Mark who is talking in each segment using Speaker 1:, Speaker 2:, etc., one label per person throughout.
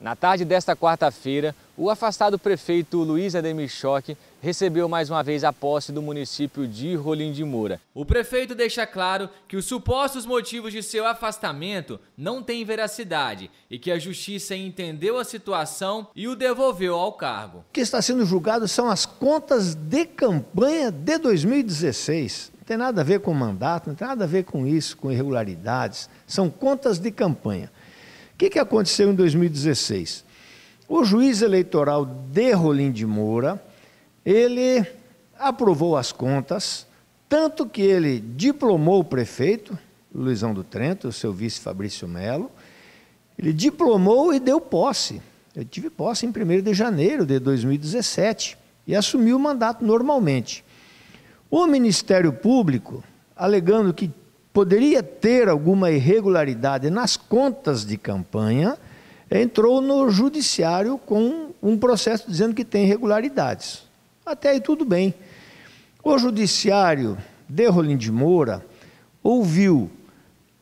Speaker 1: Na tarde desta quarta-feira, o afastado prefeito Luiz Ademir Choque recebeu mais uma vez a posse do município de Rolim de Moura. O prefeito deixa claro que os supostos motivos de seu afastamento não têm veracidade e que a justiça entendeu a situação e o devolveu ao cargo. O
Speaker 2: que está sendo julgado são as contas de campanha de 2016. Não tem nada a ver com mandato, não tem nada a ver com isso, com irregularidades. São contas de campanha que, que aconteceu em 2016? O juiz eleitoral de Rolim de Moura, ele aprovou as contas, tanto que ele diplomou o prefeito, Luizão do Trento, o seu vice Fabrício Melo, ele diplomou e deu posse. Eu tive posse em 1 de janeiro de 2017 e assumiu o mandato normalmente. O Ministério Público, alegando que poderia ter alguma irregularidade nas contas de campanha, entrou no judiciário com um processo dizendo que tem irregularidades. Até aí tudo bem. O judiciário de Rolim de Moura ouviu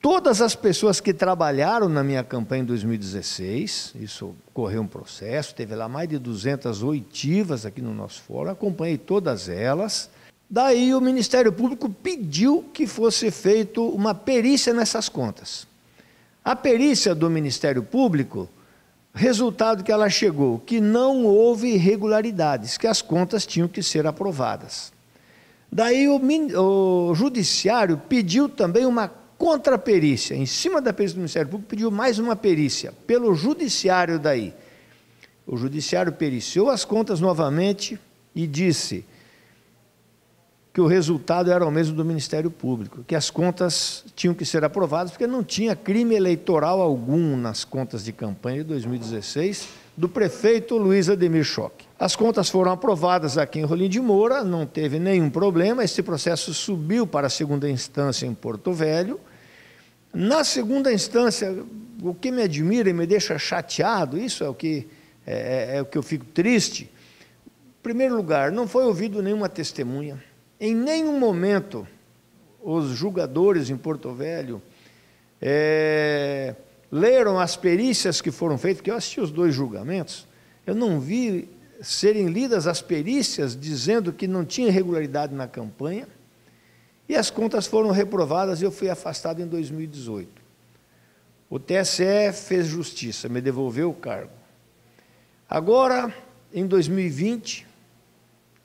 Speaker 2: todas as pessoas que trabalharam na minha campanha em 2016, isso correu um processo, teve lá mais de 200 oitivas aqui no nosso fórum, acompanhei todas elas, Daí o Ministério Público pediu que fosse feita uma perícia nessas contas. A perícia do Ministério Público, resultado que ela chegou, que não houve irregularidades, que as contas tinham que ser aprovadas. Daí o, o Judiciário pediu também uma contraperícia. Em cima da perícia do Ministério Público, pediu mais uma perícia, pelo Judiciário daí. O Judiciário periciou as contas novamente e disse que o resultado era o mesmo do Ministério Público, que as contas tinham que ser aprovadas, porque não tinha crime eleitoral algum nas contas de campanha de 2016 do prefeito Luiz Ademir Choque. As contas foram aprovadas aqui em Rolim de Moura, não teve nenhum problema, esse processo subiu para a segunda instância em Porto Velho. Na segunda instância, o que me admira e me deixa chateado, isso é o que, é, é, é o que eu fico triste, em primeiro lugar, não foi ouvido nenhuma testemunha em nenhum momento os julgadores em Porto Velho é, leram as perícias que foram feitas, porque eu assisti os dois julgamentos, eu não vi serem lidas as perícias dizendo que não tinha irregularidade na campanha, e as contas foram reprovadas e eu fui afastado em 2018. O TSE fez justiça, me devolveu o cargo. Agora, em 2020,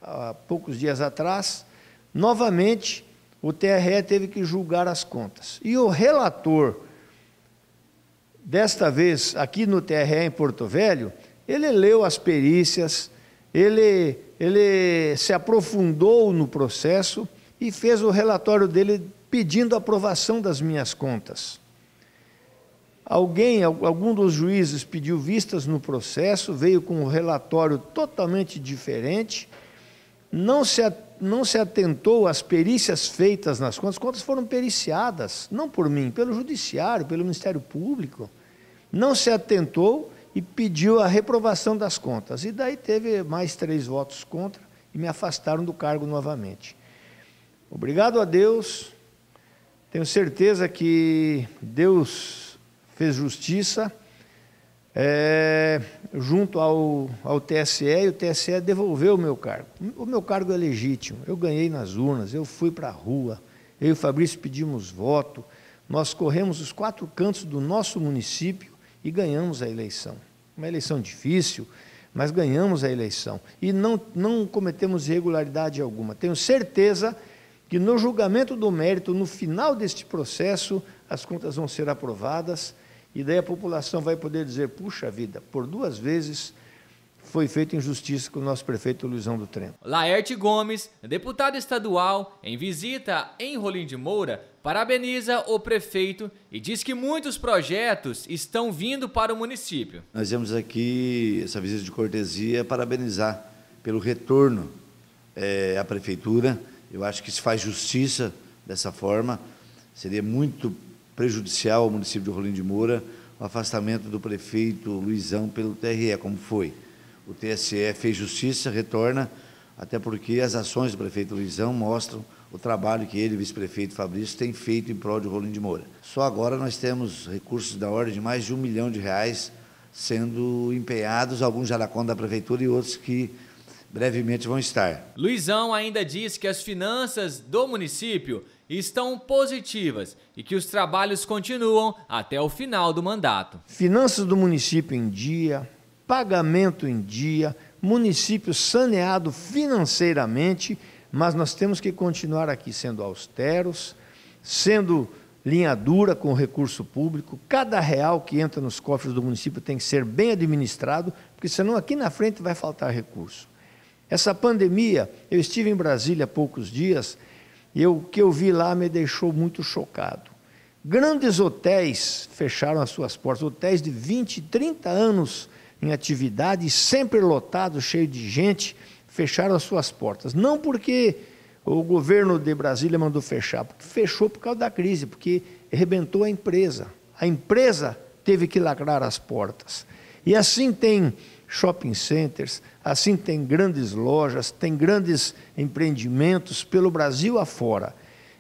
Speaker 2: há poucos dias atrás, Novamente, o TRE teve que julgar as contas. E o relator, desta vez aqui no TRE em Porto Velho, ele leu as perícias, ele, ele se aprofundou no processo e fez o relatório dele pedindo aprovação das minhas contas. Alguém, algum dos juízes pediu vistas no processo, veio com um relatório totalmente diferente não se, não se atentou às perícias feitas nas contas. As contas foram periciadas, não por mim, pelo Judiciário, pelo Ministério Público. Não se atentou e pediu a reprovação das contas. E daí teve mais três votos contra e me afastaram do cargo novamente. Obrigado a Deus. Tenho certeza que Deus fez justiça é, junto ao, ao TSE, e o TSE devolveu o meu cargo. O meu cargo é legítimo, eu ganhei nas urnas, eu fui para a rua, eu e o Fabrício pedimos voto, nós corremos os quatro cantos do nosso município e ganhamos a eleição. Uma eleição difícil, mas ganhamos a eleição. E não, não cometemos irregularidade alguma. Tenho certeza que no julgamento do mérito, no final deste processo, as contas vão ser aprovadas e daí a população vai poder dizer: puxa vida, por duas vezes foi feita injustiça com o nosso prefeito Luizão do Trem.
Speaker 1: Laerte Gomes, deputado estadual, em visita em Rolim de Moura, parabeniza o prefeito e diz que muitos projetos estão vindo para o município.
Speaker 2: Nós temos aqui essa visita de cortesia parabenizar pelo retorno é, à prefeitura. Eu acho que se faz justiça dessa forma. Seria muito prejudicial ao município de Rolim de Moura o afastamento do prefeito Luizão pelo TRE, como foi. O TSE fez justiça, retorna, até porque as ações do prefeito Luizão mostram o trabalho que ele, vice-prefeito Fabrício, tem feito em prol de Rolim de Moura. Só agora nós temos recursos da ordem de mais de um milhão de reais sendo empenhados, alguns já na conta da prefeitura e outros que brevemente vão estar.
Speaker 1: Luizão ainda diz que as finanças do município estão positivas e que os trabalhos continuam até o final do mandato.
Speaker 2: Finanças do município em dia, pagamento em dia, município saneado financeiramente, mas nós temos que continuar aqui sendo austeros, sendo linha dura com o recurso público. Cada real que entra nos cofres do município tem que ser bem administrado, porque senão aqui na frente vai faltar recurso. Essa pandemia, eu estive em Brasília há poucos dias e o que eu vi lá me deixou muito chocado. Grandes hotéis fecharam as suas portas, hotéis de 20, 30 anos em atividade, sempre lotados, cheio de gente, fecharam as suas portas. Não porque o governo de Brasília mandou fechar, porque fechou por causa da crise, porque arrebentou a empresa. A empresa teve que lacrar as portas. E assim tem shopping centers, assim tem grandes lojas, tem grandes empreendimentos pelo Brasil afora.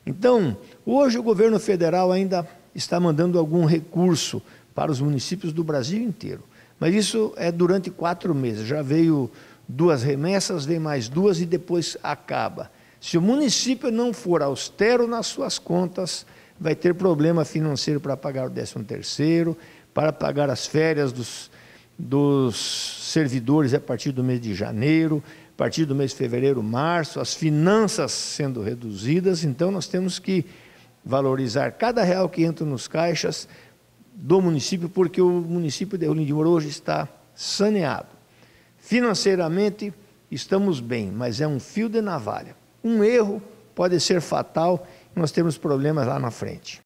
Speaker 2: Então, hoje o governo federal ainda está mandando algum recurso para os municípios do Brasil inteiro. Mas isso é durante quatro meses. Já veio duas remessas, vem mais duas e depois acaba. Se o município não for austero nas suas contas, vai ter problema financeiro para pagar o 13 terceiro, para pagar as férias dos dos servidores é a partir do mês de janeiro, a partir do mês de fevereiro, março, as finanças sendo reduzidas, então nós temos que valorizar cada real que entra nos caixas do município, porque o município de Rolim de Moura hoje está saneado. Financeiramente, estamos bem, mas é um fio de navalha. Um erro pode ser fatal, nós temos problemas lá na frente.